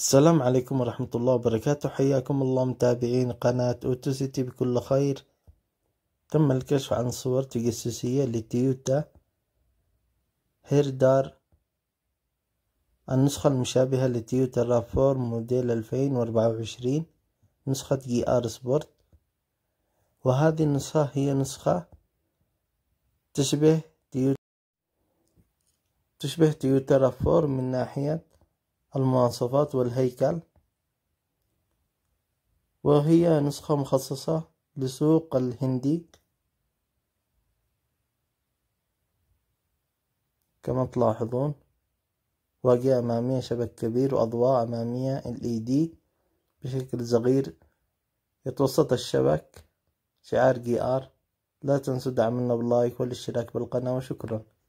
السلام عليكم ورحمة الله وبركاته حياكم الله متابعين قناة أوتوسيتي بكل خير تم الكشف عن صور تجسسية لتويوتا هيردار النسخة المشابهة لتويوتا رافور موديل 2024 نسخة جي ار سبورت وهذه النسخة هي نسخة تشبه تيوتا تشبه تيوتا رافور من ناحية المواصفات والهيكل وهي نسخة مخصصة لسوق الهندي كما تلاحظون واجهة أمامية شبك كبير وأضواء أمامية LED بشكل صغير يتوسط الشبك شعار جي آر لا تنسوا دعمنا باللايك والاشتراك بالقناة وشكرا